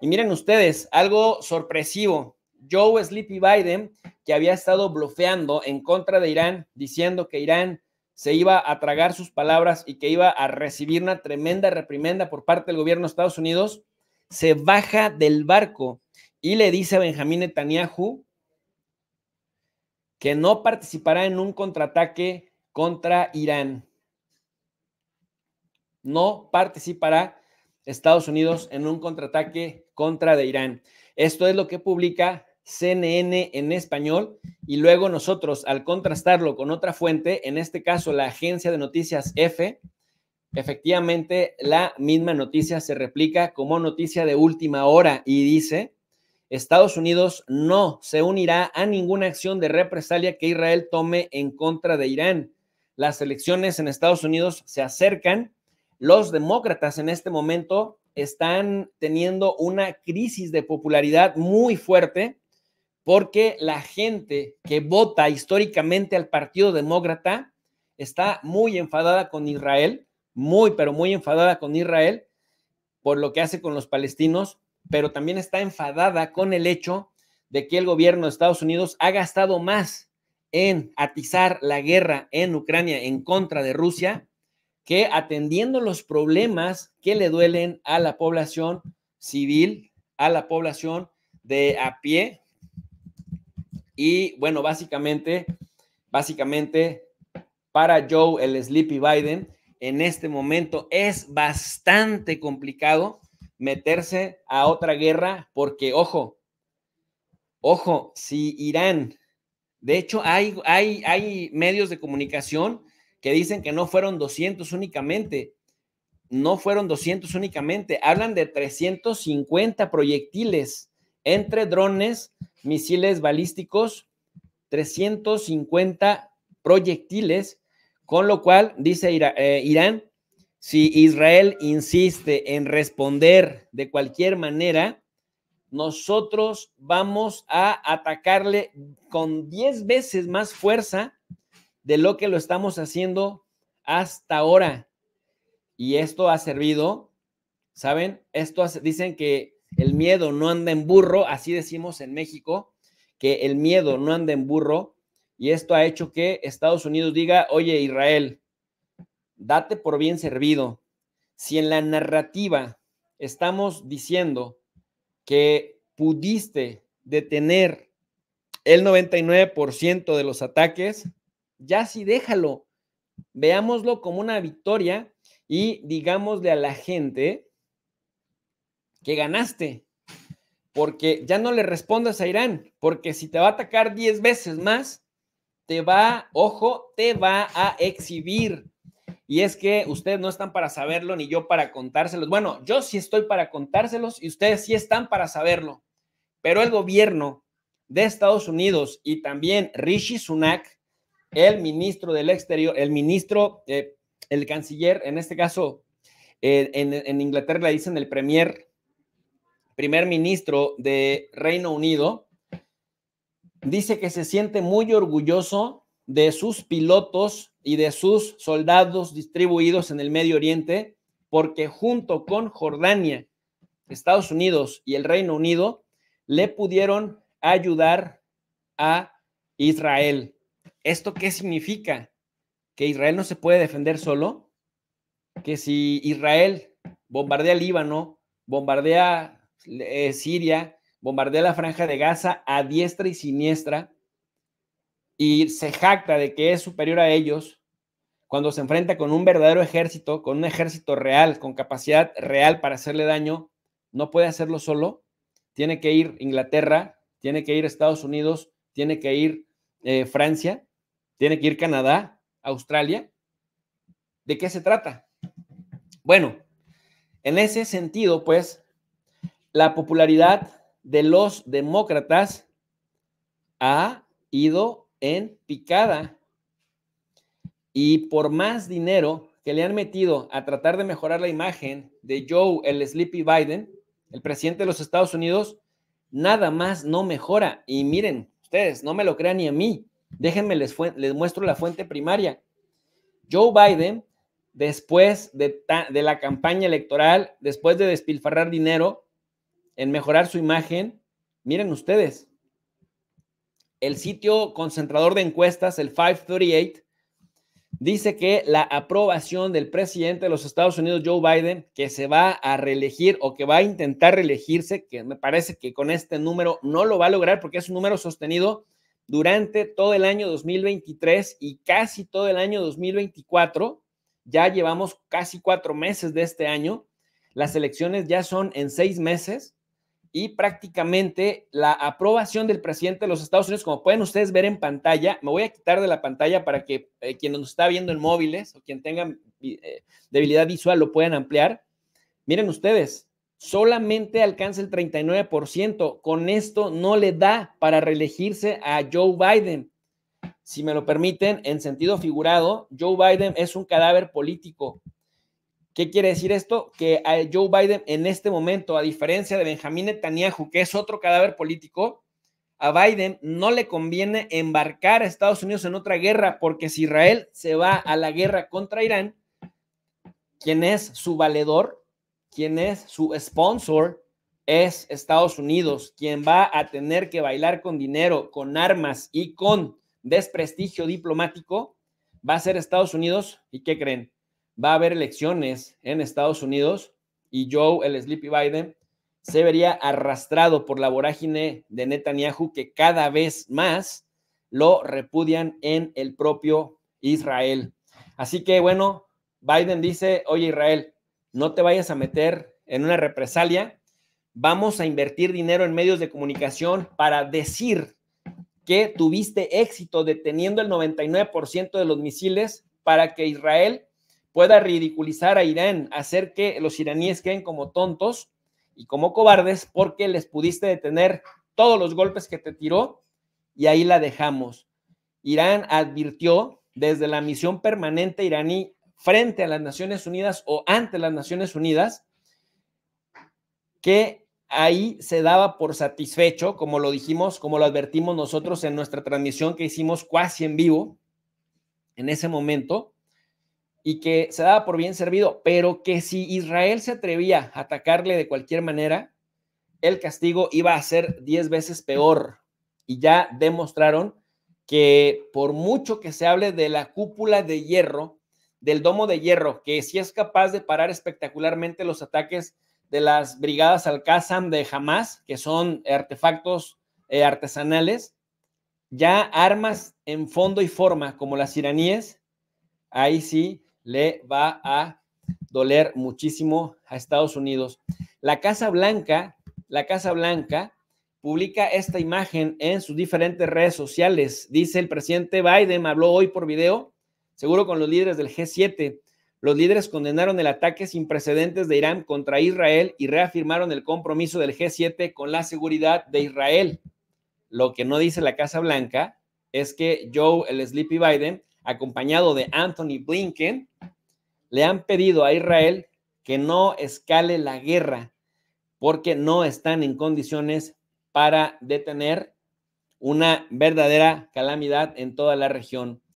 Y miren ustedes, algo sorpresivo. Joe Sleepy Biden, que había estado bloqueando en contra de Irán, diciendo que Irán se iba a tragar sus palabras y que iba a recibir una tremenda reprimenda por parte del gobierno de Estados Unidos, se baja del barco y le dice a Benjamín Netanyahu que no participará en un contraataque contra Irán. No participará Estados Unidos en un contraataque contra de Irán. Esto es lo que publica CNN en español y luego nosotros al contrastarlo con otra fuente, en este caso la agencia de noticias F, efectivamente la misma noticia se replica como noticia de última hora y dice, Estados Unidos no se unirá a ninguna acción de represalia que Israel tome en contra de Irán. Las elecciones en Estados Unidos se acercan. Los demócratas en este momento están teniendo una crisis de popularidad muy fuerte porque la gente que vota históricamente al Partido Demócrata está muy enfadada con Israel, muy, pero muy enfadada con Israel por lo que hace con los palestinos, pero también está enfadada con el hecho de que el gobierno de Estados Unidos ha gastado más en atizar la guerra en Ucrania en contra de Rusia que atendiendo los problemas que le duelen a la población civil, a la población de a pie. Y bueno, básicamente, básicamente para Joe, el Sleepy Biden, en este momento es bastante complicado meterse a otra guerra porque, ojo, ojo, si Irán, de hecho hay, hay, hay medios de comunicación que dicen que no fueron 200 únicamente. No fueron 200 únicamente. Hablan de 350 proyectiles entre drones, misiles balísticos, 350 proyectiles, con lo cual, dice eh, Irán, si Israel insiste en responder de cualquier manera, nosotros vamos a atacarle con 10 veces más fuerza de lo que lo estamos haciendo hasta ahora. Y esto ha servido, ¿saben? Esto dicen que el miedo no anda en burro, así decimos en México, que el miedo no anda en burro. Y esto ha hecho que Estados Unidos diga, oye Israel, date por bien servido. Si en la narrativa estamos diciendo que pudiste detener el 99% de los ataques, ya sí déjalo. Veámoslo como una victoria y digámosle a la gente que ganaste, porque ya no le respondas a Irán, porque si te va a atacar 10 veces más, te va, ojo, te va a exhibir. Y es que ustedes no están para saberlo ni yo para contárselos. Bueno, yo sí estoy para contárselos y ustedes sí están para saberlo. Pero el gobierno de Estados Unidos y también Rishi Sunak el ministro del exterior, el ministro, eh, el canciller, en este caso, eh, en, en, Inglaterra le dicen el premier, primer ministro de Reino Unido, dice que se siente muy orgulloso de sus pilotos y de sus soldados distribuidos en el Medio Oriente, porque junto con Jordania, Estados Unidos y el Reino Unido, le pudieron ayudar a Israel ¿Esto qué significa? ¿Que Israel no se puede defender solo? ¿Que si Israel bombardea Líbano, bombardea eh, Siria, bombardea la franja de Gaza a diestra y siniestra y se jacta de que es superior a ellos, cuando se enfrenta con un verdadero ejército, con un ejército real, con capacidad real para hacerle daño, no puede hacerlo solo. Tiene que ir Inglaterra, tiene que ir Estados Unidos, tiene que ir eh, Francia tiene que ir Canadá, Australia. ¿De qué se trata? Bueno, en ese sentido, pues, la popularidad de los demócratas ha ido en picada y por más dinero que le han metido a tratar de mejorar la imagen de Joe, el Sleepy Biden, el presidente de los Estados Unidos, nada más no mejora. Y miren, ustedes, no me lo crean ni a mí. Déjenme, les, muestro la fuente primaria. Joe Biden, después de, de la campaña electoral, después de despilfarrar dinero en mejorar su imagen, miren ustedes, el sitio concentrador de encuestas, el 538, dice que la aprobación del presidente de los Estados Unidos, Joe Biden, que se va a reelegir o que va a intentar reelegirse, que me parece que con este número no lo va a lograr porque es un número sostenido, durante todo el año 2023 y casi todo el año 2024. Ya llevamos casi cuatro meses de este año. Las elecciones ya son en seis meses y prácticamente la aprobación del presidente de los Estados Unidos, como pueden ustedes ver en pantalla, me voy a quitar de la pantalla para que eh, quien nos está viendo en móviles o quien tenga eh, debilidad visual lo puedan ampliar. Miren ustedes, solamente alcanza el 39%. Con esto no le da para reelegirse a Joe Biden. Si me lo permiten, en sentido figurado, Joe Biden es un cadáver político. ¿Qué quiere decir esto? Que a Joe Biden en este momento, a diferencia de Benjamín Netanyahu, que es otro cadáver político, a Biden no le conviene embarcar a Estados Unidos en otra guerra, porque si Israel se va a la guerra contra Irán, quien es su valedor, quien es su sponsor es Estados Unidos, quien va a tener que bailar con dinero, con armas y con desprestigio diplomático, va a ser Estados Unidos. ¿Y qué creen? Va a haber elecciones en Estados Unidos y Joe, el Sleepy Biden, se vería arrastrado por la vorágine de Netanyahu que cada vez más lo repudian en el propio Israel. Así que bueno, Biden dice, oye Israel, no te vayas a meter en una represalia. Vamos a invertir dinero en medios de comunicación para decir que tuviste éxito deteniendo el 99% de los misiles para que Israel pueda ridiculizar a Irán, hacer que los iraníes queden como tontos y como cobardes porque les pudiste detener todos los golpes que te tiró y ahí la dejamos. Irán advirtió desde la misión permanente iraní frente a las Naciones Unidas o ante las Naciones Unidas, que ahí se daba por satisfecho, como lo dijimos, como lo advertimos nosotros en nuestra transmisión que hicimos casi en vivo en ese momento, y que se daba por bien servido, pero que si Israel se atrevía a atacarle de cualquier manera, el castigo iba a ser diez veces peor. Y ya demostraron que por mucho que se hable de la cúpula de hierro del domo de hierro, que si es capaz de parar espectacularmente los ataques de las brigadas Al-Qassam de Hamas, que son artefactos eh, artesanales, ya armas en fondo y forma, como las iraníes, ahí sí le va a doler muchísimo a Estados Unidos. La Casa Blanca, la Casa Blanca publica esta imagen en sus diferentes redes sociales. Dice el presidente Biden, habló hoy por video, seguro con los líderes del G7. Los líderes condenaron el ataque sin precedentes de Irán contra Israel y reafirmaron el compromiso del G7 con la seguridad de Israel. Lo que no dice la Casa Blanca es que Joe, el Sleepy Biden, acompañado de Anthony Blinken, le han pedido a Israel que no escale la guerra porque no están en condiciones para detener una verdadera calamidad en toda la región.